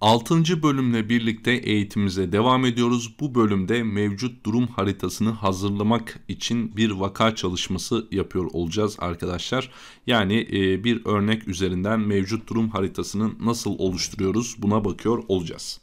6. bölümle birlikte eğitimimize devam ediyoruz. Bu bölümde mevcut durum haritasını hazırlamak için bir vaka çalışması yapıyor olacağız arkadaşlar. Yani e, bir örnek üzerinden mevcut durum haritasını nasıl oluşturuyoruz buna bakıyor olacağız.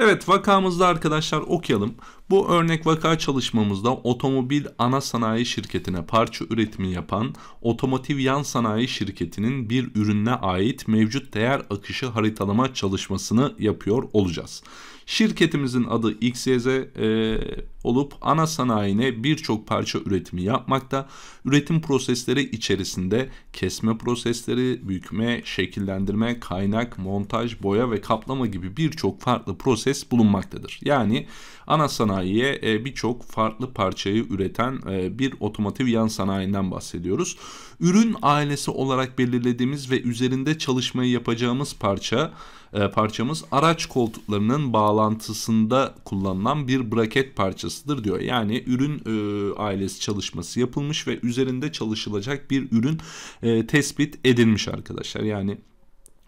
Evet vakamızda arkadaşlar okuyalım. Bu örnek vaka çalışmamızda otomobil ana sanayi şirketine parça üretimi yapan otomotiv yan sanayi şirketinin bir ürününe ait mevcut değer akışı haritalama çalışmasını yapıyor olacağız. Şirketimizin adı XYZ e, olup ana sanayine birçok parça üretimi yapmakta. Üretim prosesleri içerisinde kesme prosesleri, bükme, şekillendirme, kaynak, montaj, boya ve kaplama gibi birçok farklı proses bulunmaktadır. Yani ana sanayiye e, birçok farklı parçayı üreten e, bir otomotiv yan sanayinden bahsediyoruz. Ürün ailesi olarak belirlediğimiz ve üzerinde çalışmayı yapacağımız parça e, parçamız araç koltuklarının bağlantısında kullanılan bir braket parçası çalışmasıdır diyor. Yani ürün e, ailesi çalışması yapılmış ve üzerinde çalışılacak bir ürün e, tespit edilmiş arkadaşlar. Yani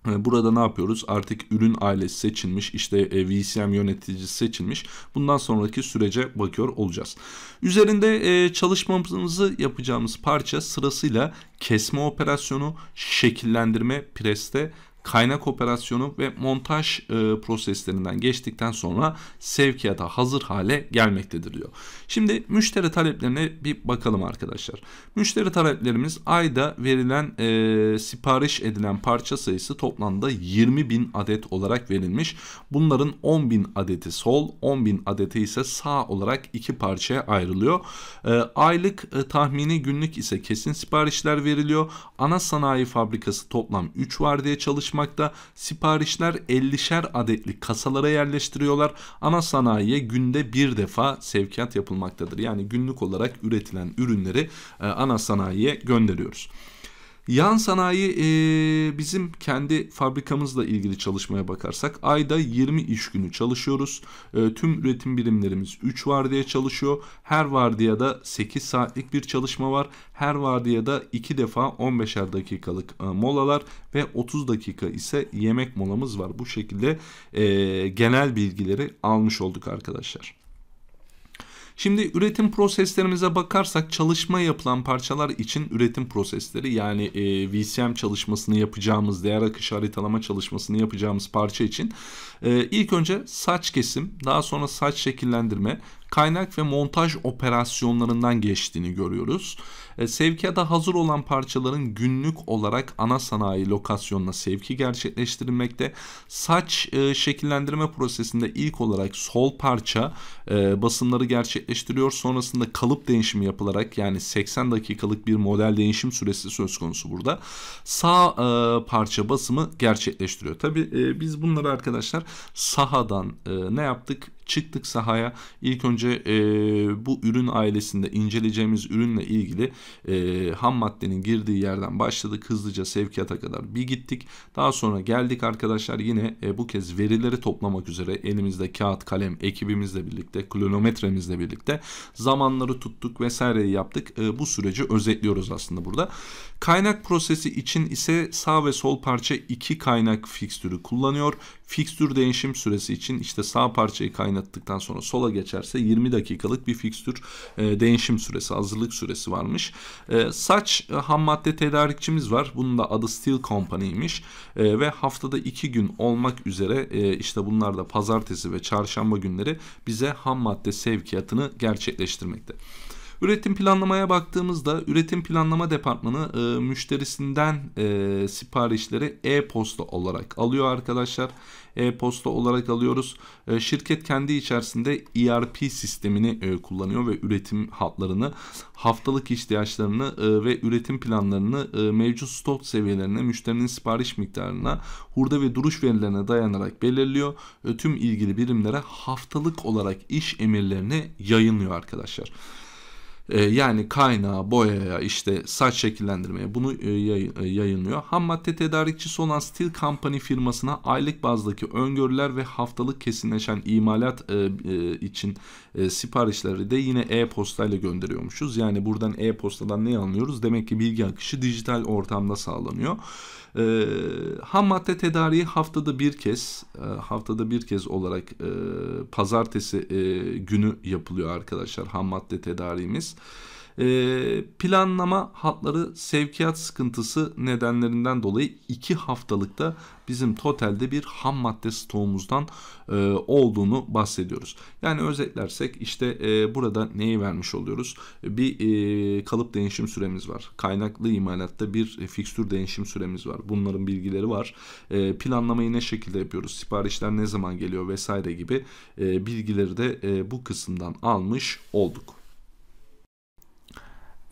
e, Burada ne yapıyoruz? Artık ürün ailesi seçilmiş, işte e, VCM yöneticisi seçilmiş. Bundan sonraki sürece bakıyor olacağız. Üzerinde e, çalışmamızı yapacağımız parça sırasıyla kesme operasyonu, şekillendirme, preste kaynak operasyonu ve montaj e, proseslerinden geçtikten sonra sevkiyata hazır hale gelmektedir diyor. Şimdi müşteri taleplerine bir bakalım arkadaşlar. Müşteri taleplerimiz ayda verilen e, sipariş edilen parça sayısı toplamda 20 bin adet olarak verilmiş. Bunların 10 bin adeti sol, 10 bin adeti ise sağ olarak iki parçaya ayrılıyor. E, aylık e, tahmini günlük ise kesin siparişler veriliyor. Ana sanayi fabrikası toplam 3 vardiya çalışıyor çalışmakta. Siparişler 50'şer adetli kasalara yerleştiriyorlar. Ana sanayiye günde bir defa sevkiyat yapılmaktadır. Yani günlük olarak üretilen ürünleri e, ana sanayiye gönderiyoruz. Yan sanayi e, bizim kendi fabrikamızla ilgili çalışmaya bakarsak ayda 20 iş günü çalışıyoruz. E, tüm üretim birimlerimiz 3 vardiya çalışıyor. Her vardiyada 8 saatlik bir çalışma var. Her vardiyada 2 defa 15'er dakikalık e, molalar ve 30 dakika ise yemek molamız var. Bu şekilde e, genel bilgileri almış olduk arkadaşlar. Şimdi üretim proseslerimize bakarsak çalışma yapılan parçalar için üretim prosesleri yani e, VCM çalışmasını yapacağımız, değer akışı haritalama çalışmasını yapacağımız parça için e, ilk önce saç kesim, daha sonra saç şekillendirme, kaynak ve montaj operasyonlarından geçtiğini görüyoruz. E, sevkiyata hazır olan parçaların günlük olarak ana sanayi lokasyonuna sevki gerçekleştirilmekte. Saç e, şekillendirme prosesinde ilk olarak sol parça e, basımları gerçekleştiriyor. Sonrasında kalıp değişimi yapılarak yani 80 dakikalık bir model değişim süresi söz konusu burada. Sağ parça basımı gerçekleştiriyor. Tabi biz bunları arkadaşlar sahadan ne yaptık? çıktık sahaya. ilk önce e, bu ürün ailesinde inceleyeceğimiz ürünle ilgili e, ham maddenin girdiği yerden başladık. Hızlıca sevkiyata kadar bir gittik. Daha sonra geldik arkadaşlar yine e, bu kez verileri toplamak üzere elimizde kağıt, kalem, ekibimizle birlikte, klonometremizle birlikte zamanları tuttuk vesaireyi yaptık. E, bu süreci özetliyoruz aslında burada. Kaynak prosesi için ise sağ ve sol parça iki kaynak fikstürü kullanıyor. Fikstür değişim süresi için işte sağ parçayı kaynattıktan sonra sola geçerse 20 dakikalık bir fikstür e, değişim süresi, hazırlık süresi varmış. E, saç e, ham madde tedarikçimiz var. Bunun da adı Steel Company'ymiş. E, ve haftada iki gün olmak üzere e, işte bunlar da pazartesi ve çarşamba günleri bize ham madde sevkiyatını gerçekleştirmekte. Üretim planlamaya baktığımızda üretim planlama departmanı e, müşterisinden e, siparişleri e-posta olarak alıyor arkadaşlar e-posta olarak alıyoruz. E, şirket kendi içerisinde ERP sistemini e, kullanıyor ve üretim hatlarını, haftalık ihtiyaçlarını e, ve üretim planlarını mevcut stok seviyelerine, müşterinin sipariş miktarına, hurda ve duruş verilerine dayanarak belirliyor. tüm ilgili birimlere haftalık olarak iş emirlerini yayınlıyor arkadaşlar. E, yani kaynağa, boyaya, işte saç şekillendirmeye bunu e, e, yayınlıyor. Ham madde tedarikçisi olan Steel Company firmasına aylık bazdaki öngörüler ve haftalık kesinleşen imalat e, için siparişleri de yine e-postayla gönderiyormuşuz. Yani buradan e-postadan ne anlıyoruz? Demek ki bilgi akışı dijital ortamda sağlanıyor. E, ham madde tedariği haftada bir kez, haftada bir kez olarak pazartesi günü yapılıyor arkadaşlar ham madde tedariğimiz. Ee, planlama hatları sevkiyat sıkıntısı nedenlerinden dolayı 2 haftalıkta bizim totalde bir ham madde stoğumuzdan e, olduğunu bahsediyoruz. Yani özetlersek işte e, burada neyi vermiş oluyoruz? Bir e, kalıp değişim süremiz var. Kaynaklı imalatta bir e, fikstür değişim süremiz var. Bunların bilgileri var. planlamayı ne şekilde yapıyoruz? Siparişler ne zaman geliyor vesaire gibi bilgileri de bu kısımdan almış olduk.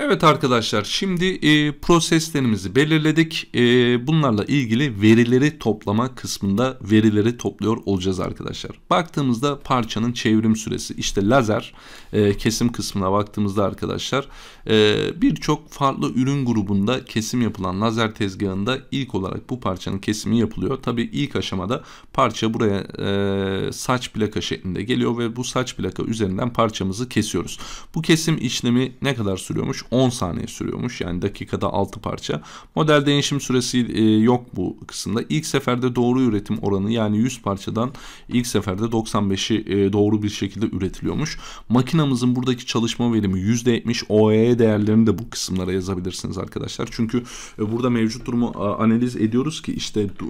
Evet arkadaşlar şimdi e, proseslerimizi belirledik. E, bunlarla ilgili verileri toplama kısmında verileri topluyor olacağız arkadaşlar. Baktığımızda parçanın çevrim süresi işte lazer e, kesim kısmına baktığımızda arkadaşlar e, birçok farklı ürün grubunda kesim yapılan lazer tezgahında ilk olarak bu parçanın kesimi yapılıyor. Tabi ilk aşamada parça buraya e, saç plaka şeklinde geliyor ve bu saç plaka üzerinden parçamızı kesiyoruz. Bu kesim işlemi ne kadar sürüyormuş 10 saniye sürüyormuş. Yani dakikada 6 parça. Model değişim süresi e, yok bu kısımda. İlk seferde doğru üretim oranı yani 100 parçadan ilk seferde 95'i e, doğru bir şekilde üretiliyormuş. Makinamızın buradaki çalışma verimi %70 OE değerlerini de bu kısımlara yazabilirsiniz arkadaşlar. Çünkü e, burada mevcut durumu a, analiz ediyoruz ki işte e,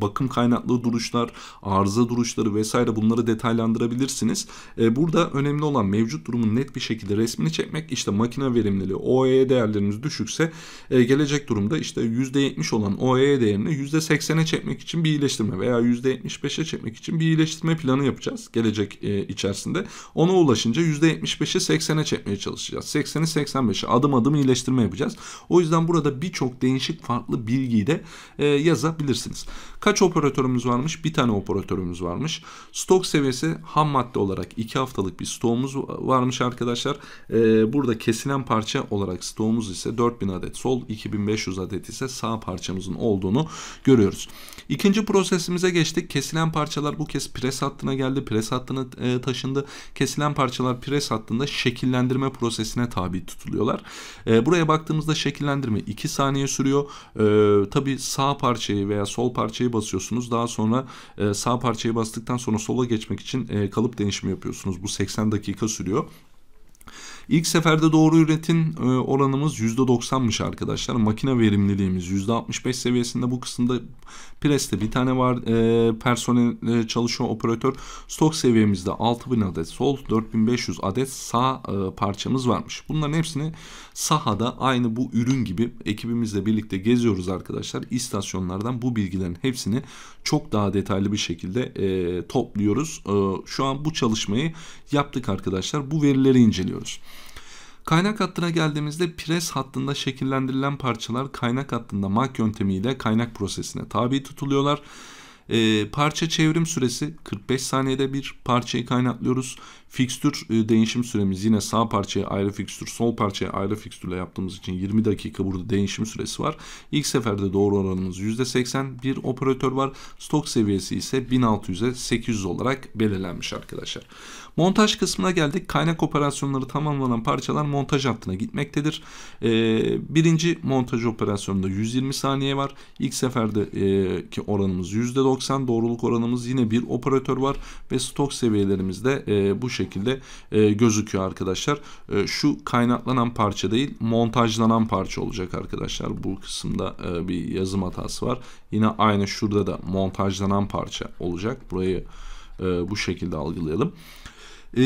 bakım kaynaklı duruşlar, arıza duruşları vesaire bunları detaylandırabilirsiniz. E, burada önemli olan mevcut durumun net bir şekilde resmini çekmek. işte makine verimli önemli. OE e değerleriniz düşükse e, gelecek durumda işte %70 olan OE e değerini %80'e çekmek için bir iyileştirme veya %75'e çekmek için bir iyileştirme planı yapacağız gelecek e, içerisinde. Ona ulaşınca %75'i 80'e çekmeye çalışacağız. 80'i 85'e adım adım iyileştirme yapacağız. O yüzden burada birçok değişik farklı bilgiyi de e, yazabilirsiniz. Kaç operatörümüz varmış? Bir tane operatörümüz varmış. Stok seviyesi ham madde olarak 2 haftalık bir stokumuz varmış arkadaşlar. E, burada kesilen parça parça olarak stoğumuz ise 4000 adet sol, 2500 adet ise sağ parçamızın olduğunu görüyoruz. İkinci prosesimize geçtik. Kesilen parçalar bu kez pres hattına geldi. Pres hattına e, taşındı. Kesilen parçalar pres hattında şekillendirme prosesine tabi tutuluyorlar. E, buraya baktığımızda şekillendirme 2 saniye sürüyor. E, Tabi sağ parçayı veya sol parçayı basıyorsunuz. Daha sonra e, sağ parçayı bastıktan sonra sola geçmek için e, kalıp değişimi yapıyorsunuz. Bu 80 dakika sürüyor. İlk seferde doğru üretim e, oranımız %90'mış arkadaşlar. Makine verimliliğimiz %65 seviyesinde. Bu kısımda Pres'te bir tane var e, personel e, çalışan operatör. Stok seviyemizde 6000 adet sol, 4500 adet sağ e, parçamız varmış. Bunların hepsini sahada aynı bu ürün gibi ekibimizle birlikte geziyoruz arkadaşlar. İstasyonlardan bu bilgilerin hepsini çok daha detaylı bir şekilde e, topluyoruz. E, şu an bu çalışmayı yaptık arkadaşlar. Bu verileri inceliyoruz. Kaynak hattına geldiğimizde pres hattında şekillendirilen parçalar kaynak hattında mak yöntemiyle kaynak prosesine tabi tutuluyorlar. E, parça çevrim süresi 45 saniyede bir parçayı kaynatlıyoruz. Fikstür e, değişim süremiz yine sağ parçaya ayrı fikstür, sol parçaya ayrı fikstürle yaptığımız için 20 dakika burada değişim süresi var. İlk seferde doğru oranımız %80. Bir operatör var. Stok seviyesi ise 1600'e 800 olarak belirlenmiş arkadaşlar. Montaj kısmına geldik. Kaynak operasyonları tamamlanan parçalar montaj hattına gitmektedir. E, birinci montaj operasyonunda 120 saniye var. İlk seferdeki e, oranımız %90. Doğruluk oranımız yine bir operatör var ve stok seviyelerimiz de bu şekilde şekilde e, gözüküyor arkadaşlar. E, şu kaynaklanan parça değil montajlanan parça olacak arkadaşlar. Bu kısımda e, bir yazım hatası var. Yine aynı şurada da montajlanan parça olacak. Burayı e, bu şekilde algılayalım. E,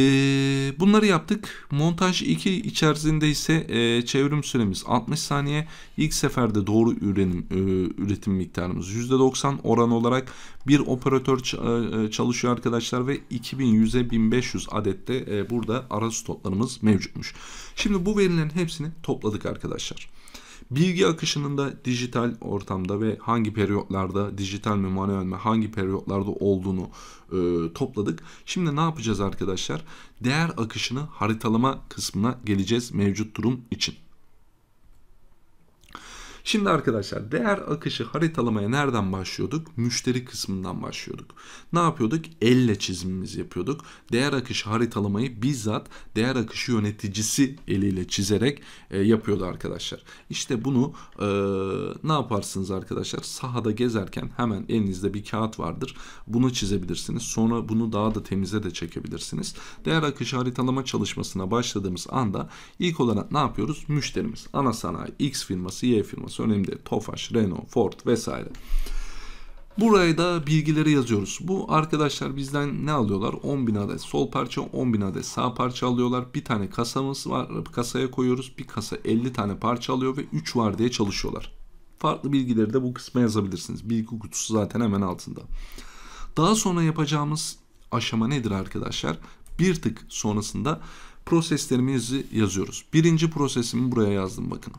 bunları yaptık. Montaj 2 içerisinde ise e, çevrim süremiz 60 saniye. İlk seferde doğru ürenim, e, üretim miktarımız %90 oran olarak bir operatör e, çalışıyor arkadaşlar ve 2100'e 1500 adette e, burada ara stoklarımız mevcutmuş. Şimdi bu verilerin hepsini topladık arkadaşlar. Bilgi akışının da dijital ortamda ve hangi periyotlarda dijital mi manuel hangi periyotlarda olduğunu e, topladık. Şimdi ne yapacağız arkadaşlar? Değer akışını haritalama kısmına geleceğiz mevcut durum için. Şimdi arkadaşlar değer akışı haritalamaya nereden başlıyorduk? Müşteri kısmından başlıyorduk. Ne yapıyorduk? Elle çizimimizi yapıyorduk. Değer akışı haritalamayı bizzat değer akışı yöneticisi eliyle çizerek e, yapıyordu arkadaşlar. İşte bunu e, ne yaparsınız arkadaşlar? Sahada gezerken hemen elinizde bir kağıt vardır. Bunu çizebilirsiniz. Sonra bunu daha da temize de çekebilirsiniz. Değer akışı haritalama çalışmasına başladığımız anda ilk olarak ne yapıyoruz? Müşterimiz ana sanayi X firması, Y firması olması önemli Tofaş, Renault, Ford vesaire. Buraya da bilgileri yazıyoruz. Bu arkadaşlar bizden ne alıyorlar? 10.000 adet sol parça, 10.000 adet sağ parça alıyorlar. Bir tane kasamız var. Kasaya koyuyoruz. Bir kasa 50 tane parça alıyor ve 3 var diye çalışıyorlar. Farklı bilgileri de bu kısma yazabilirsiniz. Bilgi kutusu zaten hemen altında. Daha sonra yapacağımız aşama nedir arkadaşlar? Bir tık sonrasında proseslerimizi yazıyoruz. Birinci prosesimi buraya yazdım bakın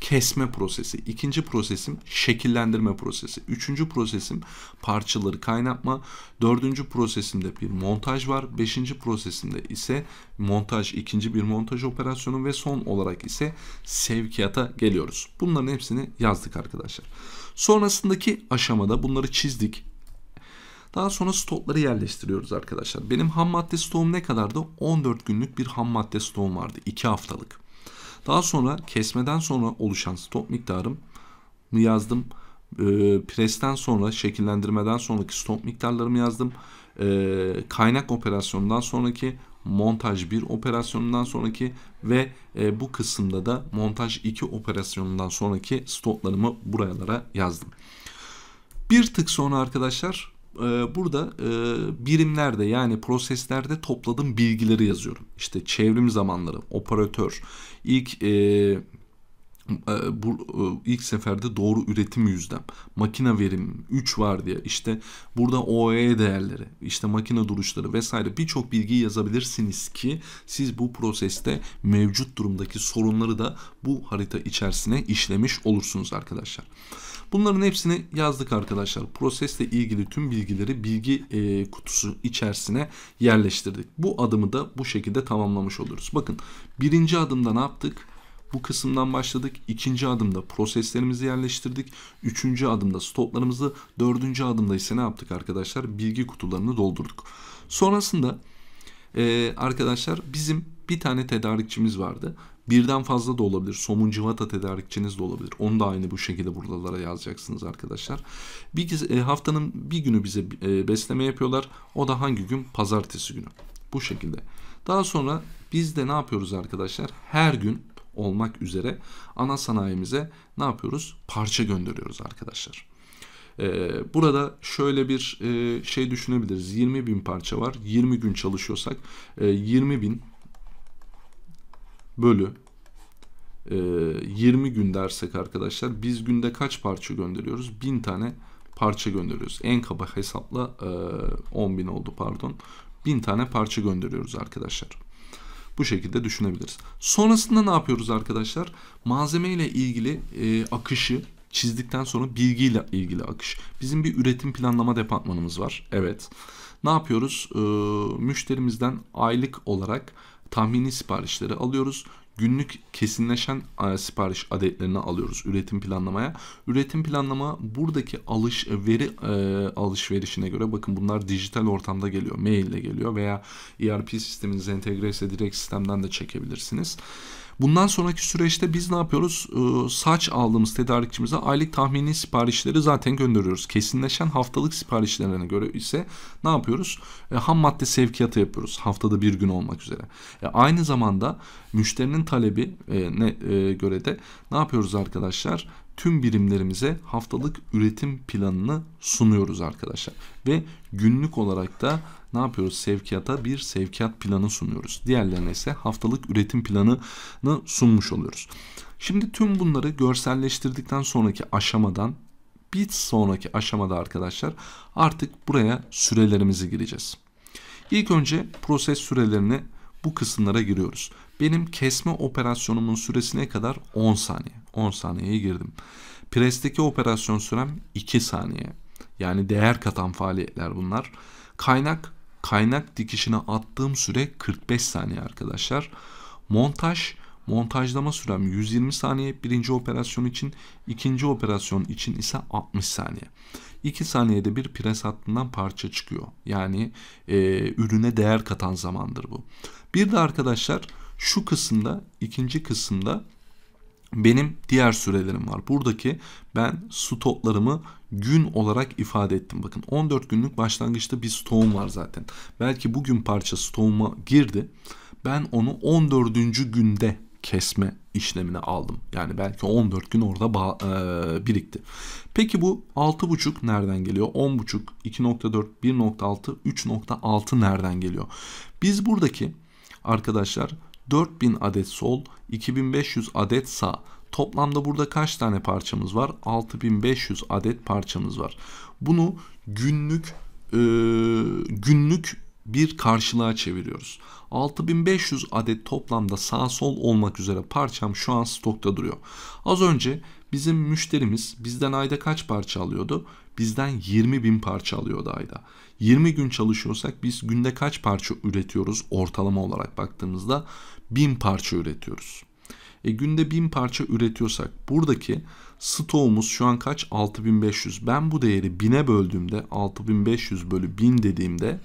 kesme prosesi. İkinci prosesim şekillendirme prosesi. Üçüncü prosesim parçaları kaynatma. Dördüncü prosesimde bir montaj var. Beşinci prosesimde ise montaj, ikinci bir montaj operasyonu ve son olarak ise sevkiyata geliyoruz. Bunların hepsini yazdık arkadaşlar. Sonrasındaki aşamada bunları çizdik. Daha sonra stokları yerleştiriyoruz arkadaşlar. Benim ham madde stoğum ne kadardı? 14 günlük bir ham madde stoğum vardı. 2 haftalık. Daha sonra kesmeden sonra oluşan stop miktarımı yazdım. E, ee, presten sonra şekillendirmeden sonraki stop miktarlarımı yazdım. E, kaynak operasyonundan sonraki montaj 1 operasyonundan sonraki ve e, bu kısımda da montaj 2 operasyonundan sonraki stoplarımı buralara yazdım. Bir tık sonra arkadaşlar ee, burada e, birimlerde yani proseslerde topladığım bilgileri yazıyorum. İşte çevrim zamanları, operatör, ilk e, e, bu ilk seferde doğru üretim yüzdem, makine verim 3 var diye işte burada OE değerleri, işte makine duruşları vesaire birçok bilgiyi yazabilirsiniz ki siz bu proseste mevcut durumdaki sorunları da bu harita içerisine işlemiş olursunuz arkadaşlar. Bunların hepsini yazdık arkadaşlar. Prosesle ilgili tüm bilgileri bilgi e, kutusu içerisine yerleştirdik. Bu adımı da bu şekilde tamamlamış oluruz. Bakın birinci adımda ne yaptık? Bu kısımdan başladık. İkinci adımda proseslerimizi yerleştirdik. Üçüncü adımda stoplarımızı, dördüncü adımda ise ne yaptık arkadaşlar? Bilgi kutularını doldurduk. Sonrasında e, arkadaşlar bizim bir tane tedarikçimiz vardı. Birden fazla da olabilir. Somun civata tedarikçiniz de olabilir. Onu da aynı bu şekilde buralara yazacaksınız arkadaşlar. Bir e, haftanın bir günü bize e, besleme yapıyorlar. O da hangi gün? Pazartesi günü. Bu şekilde. Daha sonra biz de ne yapıyoruz arkadaşlar? Her gün olmak üzere ana sanayimize ne yapıyoruz? Parça gönderiyoruz arkadaşlar. Ee, burada şöyle bir e, şey düşünebiliriz. 20 bin parça var. 20 gün çalışıyorsak e, 20 bin bölü e, 20 gün dersek arkadaşlar biz günde kaç parça gönderiyoruz? 1000 tane parça gönderiyoruz. En kaba hesapla e, 10.000 oldu pardon. 1000 tane parça gönderiyoruz arkadaşlar. Bu şekilde düşünebiliriz. Sonrasında ne yapıyoruz arkadaşlar? Malzeme ile ilgili e, akışı çizdikten sonra bilgiyle ilgili akış. Bizim bir üretim planlama departmanımız var. Evet. Ne yapıyoruz? E, müşterimizden aylık olarak tahmini siparişleri alıyoruz. Günlük kesinleşen e, sipariş adetlerini alıyoruz üretim planlamaya. Üretim planlama buradaki alış e, veri e, alışverişine göre bakın bunlar dijital ortamda geliyor. Mail ile geliyor veya ERP sisteminize entegre ise direkt sistemden de çekebilirsiniz. Bundan sonraki süreçte biz ne yapıyoruz? Ee, saç aldığımız tedarikçimize aylık tahmini siparişleri zaten gönderiyoruz. Kesinleşen haftalık siparişlerine göre ise ne yapıyoruz? Ee, ham madde sevkiyatı yapıyoruz. Haftada bir gün olmak üzere. Ee, aynı zamanda müşterinin talebi e, ne e, göre de ne yapıyoruz arkadaşlar? tüm birimlerimize haftalık üretim planını sunuyoruz arkadaşlar. Ve günlük olarak da ne yapıyoruz? Sevkiyata bir sevkiyat planı sunuyoruz. Diğerlerine ise haftalık üretim planını sunmuş oluyoruz. Şimdi tüm bunları görselleştirdikten sonraki aşamadan bir sonraki aşamada arkadaşlar artık buraya sürelerimizi gireceğiz. İlk önce proses sürelerini bu kısımlara giriyoruz. Benim kesme operasyonumun süresine kadar 10 saniye. 10 saniyeye girdim. Pres'teki operasyon sürem 2 saniye. Yani değer katan faaliyetler bunlar. Kaynak kaynak dikişine attığım süre 45 saniye arkadaşlar. Montaj montajlama sürem 120 saniye birinci operasyon için ikinci operasyon için ise 60 saniye. 2 saniyede bir pres hattından parça çıkıyor. Yani e, ürüne değer katan zamandır bu. Bir de arkadaşlar şu kısımda ikinci kısımda benim diğer sürelerim var. Buradaki ben stoplarımı gün olarak ifade ettim. Bakın 14 günlük başlangıçta bir stoğum var zaten. Belki bugün parça stoğuma girdi. Ben onu 14. günde kesme işlemini aldım. Yani belki 14 gün orada e birikti. Peki bu 6.5 nereden geliyor? 10.5, 2.4, 1.6, 3.6 nereden geliyor? Biz buradaki arkadaşlar 4000 adet sol, 2500 adet sağ. Toplamda burada kaç tane parçamız var? 6500 adet parçamız var. Bunu günlük e, günlük bir karşılığa çeviriyoruz. 6500 adet toplamda sağ sol olmak üzere parçam şu an stokta duruyor. Az önce bizim müşterimiz bizden ayda kaç parça alıyordu? Bizden 20 bin parça alıyordu ayda. 20 gün çalışıyorsak biz günde kaç parça üretiyoruz ortalama olarak baktığımızda 1000 parça üretiyoruz. E günde 1000 parça üretiyorsak buradaki stoğumuz şu an kaç? 6500. Ben bu değeri 1000'e böldüğümde 6500 bölü 1000 dediğimde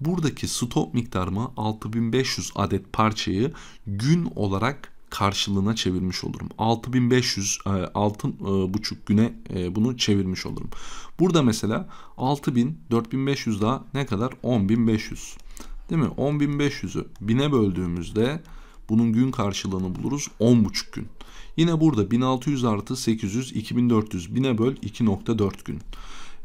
buradaki stok miktarımı 6500 adet parçayı gün olarak karşılığına çevirmiş olurum. 6500 e, altın e, buçuk güne e, bunu çevirmiş olurum. Burada mesela 6000 4500 daha ne kadar? 10500. Değil mi? 10500'ü 1000'e böldüğümüzde bunun gün karşılığını buluruz 10,5 gün. Yine burada 1600 artı 800 2400 1000'e böl 2.4 gün.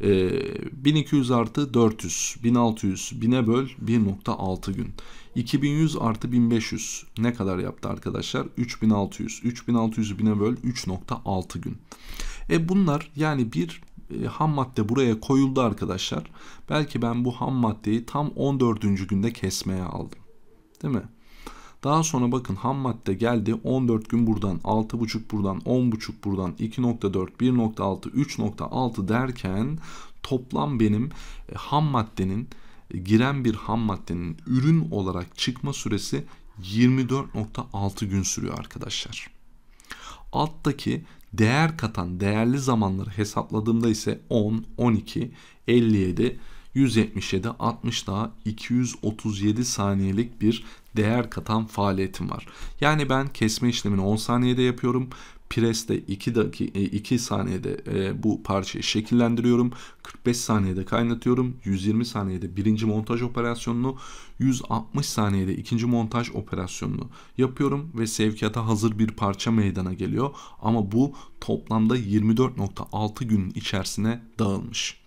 E, ee, 1200 artı 400, 1600, bine böl 1.6 gün. 2100 artı 1500 ne kadar yaptı arkadaşlar? 3600. 3600 bine böl 3.6 gün. E bunlar yani bir e, ham madde buraya koyuldu arkadaşlar. Belki ben bu ham maddeyi tam 14. günde kesmeye aldım. Değil mi? Daha sonra bakın ham madde geldi 14 gün buradan 6.5 buradan 10.5 buradan 2.4 1.6 3.6 derken toplam benim e, ham maddenin e, giren bir ham maddenin ürün olarak çıkma süresi 24.6 gün sürüyor arkadaşlar. Alttaki değer katan değerli zamanları hesapladığımda ise 10, 12, 57, 177, 60 daha 237 saniyelik bir değer katan faaliyetim var. Yani ben kesme işlemini 10 saniyede yapıyorum. Preste 2 dakika e, 2 saniyede e, bu parçayı şekillendiriyorum. 45 saniyede kaynatıyorum. 120 saniyede birinci montaj operasyonunu, 160 saniyede ikinci montaj operasyonunu yapıyorum ve sevkiyata hazır bir parça meydana geliyor. Ama bu toplamda 24.6 günün içerisine dağılmış.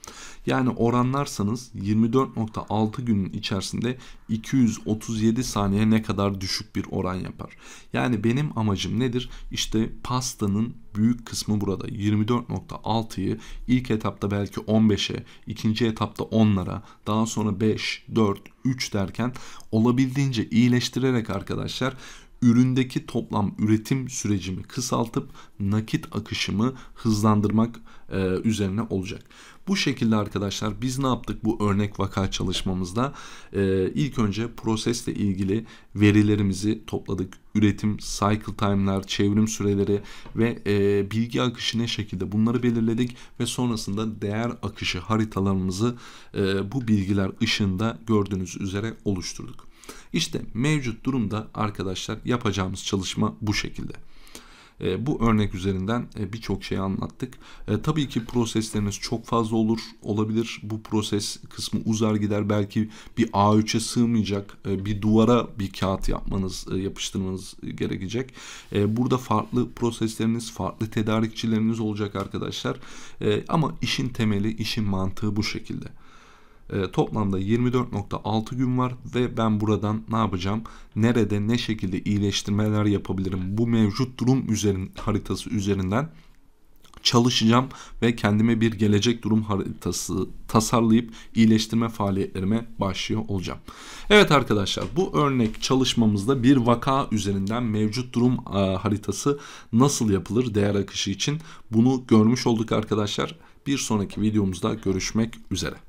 Yani oranlarsanız 24.6 günün içerisinde 237 saniye ne kadar düşük bir oran yapar. Yani benim amacım nedir? İşte pastanın büyük kısmı burada. 24.6'yı ilk etapta belki 15'e, ikinci etapta 10'lara, daha sonra 5, 4, 3 derken olabildiğince iyileştirerek arkadaşlar üründeki toplam üretim sürecimi kısaltıp nakit akışımı hızlandırmak e, üzerine olacak. Bu şekilde arkadaşlar biz ne yaptık bu örnek vaka çalışmamızda? Ee, ilk önce prosesle ilgili verilerimizi topladık. Üretim, cycle time'lar, çevrim süreleri ve e, bilgi akışı ne şekilde bunları belirledik ve sonrasında değer akışı haritalarımızı e, bu bilgiler ışığında gördüğünüz üzere oluşturduk. İşte mevcut durumda arkadaşlar yapacağımız çalışma bu şekilde. E, bu örnek üzerinden e, birçok şey anlattık. E, tabii ki prosesleriniz çok fazla olur, olabilir. Bu proses kısmı uzar gider. Belki bir A3'e sığmayacak, e, bir duvara bir kağıt yapmanız, e, yapıştırmanız gerekecek. E, burada farklı prosesleriniz, farklı tedarikçileriniz olacak arkadaşlar. E, ama işin temeli, işin mantığı bu şekilde. Ee, toplamda 24.6 gün var ve ben buradan ne yapacağım? Nerede ne şekilde iyileştirmeler yapabilirim? Bu mevcut durum üzerin, haritası üzerinden çalışacağım ve kendime bir gelecek durum haritası tasarlayıp iyileştirme faaliyetlerime başlıyor olacağım. Evet arkadaşlar bu örnek çalışmamızda bir vaka üzerinden mevcut durum e, haritası nasıl yapılır değer akışı için bunu görmüş olduk arkadaşlar. Bir sonraki videomuzda görüşmek üzere.